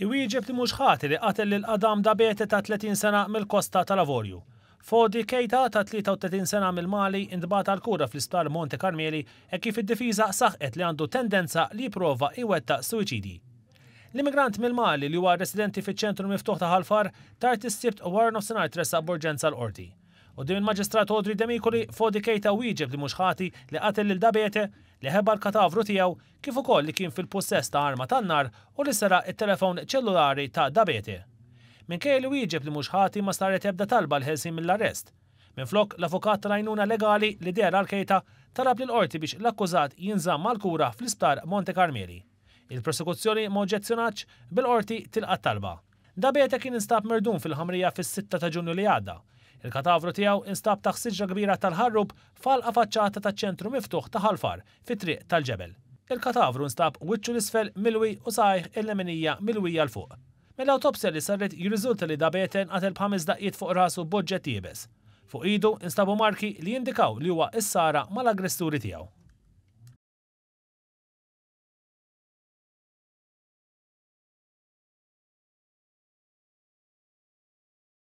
Iwieġeb li mhux ħati li qatel lil qadam dabete ta' 30 sena mill-Kosta tal-Avorju. Fodi Kejta ta' 33 sena mill-Mali indbat għal kura fl-isptar Monte Carmeli e kif id-difiża saħqet li għandu tendenza li jipprova iwetta suwiċidi. L-immigrant mill-Mali li huwa residenti fiċ-ċentru miftuħ ta' ħalfar tar tissibt war nofsinhar tressa burġenza l-qorti. U din il-Maġistrat Odri Demikoli kejta wieġeb li mhux ħati li qatel lil dabete li ħeba l-katavru tiegħu kif ukoll li kien fil-possess ta' arma tan-nar u li sera it-telefon ċellulari ta' dabete. Minkej li wieġeb li mhux ħati ma saret ebda talba l-ħelsin mill-arrest. Minflok l-avukat tal-għajnuna legali li der għal-kejta talab l qorti biex l-akkużat jinżam mal-kura fl-isptar Monte Carmeli. Il-prosekuzzjoni ma oġġezzjonax bil-qorti tilqa talba. Dabieta kien instab merdun fil-ħamrija fis-6 ta' ġunju li għadda. Il-katavru tiegħu instab taħsiġġa kbira tal-ħarrub fal faċċata taċ-ċentru miftuħ ta' ħalfar fit-triq tal-ġebel. Il-katavru instab wiċċu l-isfel milwi u sajħ il-leminija milwi l-fuq. Mill-autopsja li sarret jirriżulta li dabeten għatel bħamis daqiet fuq rasu budġet jibes. Fuq idu instabu marki li jindikaw li huwa issara mal-aggressuri tiegħu.